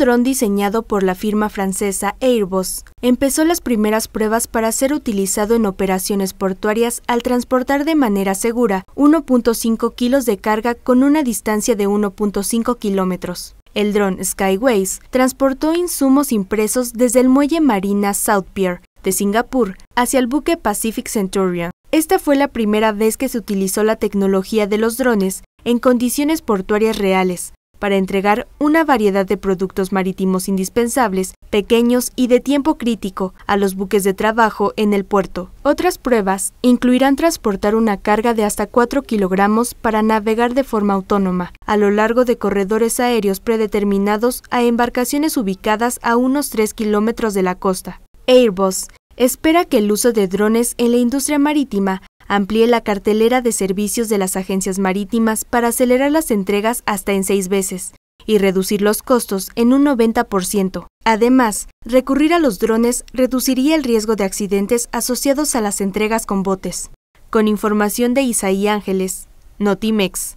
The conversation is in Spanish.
dron diseñado por la firma francesa Airbus empezó las primeras pruebas para ser utilizado en operaciones portuarias al transportar de manera segura 1.5 kilos de carga con una distancia de 1.5 kilómetros. El dron Skyways transportó insumos impresos desde el muelle marina South Pier de Singapur hacia el buque Pacific Centurion. Esta fue la primera vez que se utilizó la tecnología de los drones en condiciones portuarias reales, para entregar una variedad de productos marítimos indispensables, pequeños y de tiempo crítico, a los buques de trabajo en el puerto. Otras pruebas incluirán transportar una carga de hasta 4 kilogramos para navegar de forma autónoma, a lo largo de corredores aéreos predeterminados a embarcaciones ubicadas a unos 3 kilómetros de la costa. Airbus espera que el uso de drones en la industria marítima amplíe la cartelera de servicios de las agencias marítimas para acelerar las entregas hasta en seis veces y reducir los costos en un 90%. Además, recurrir a los drones reduciría el riesgo de accidentes asociados a las entregas con botes. Con información de Isaí Ángeles, Notimex.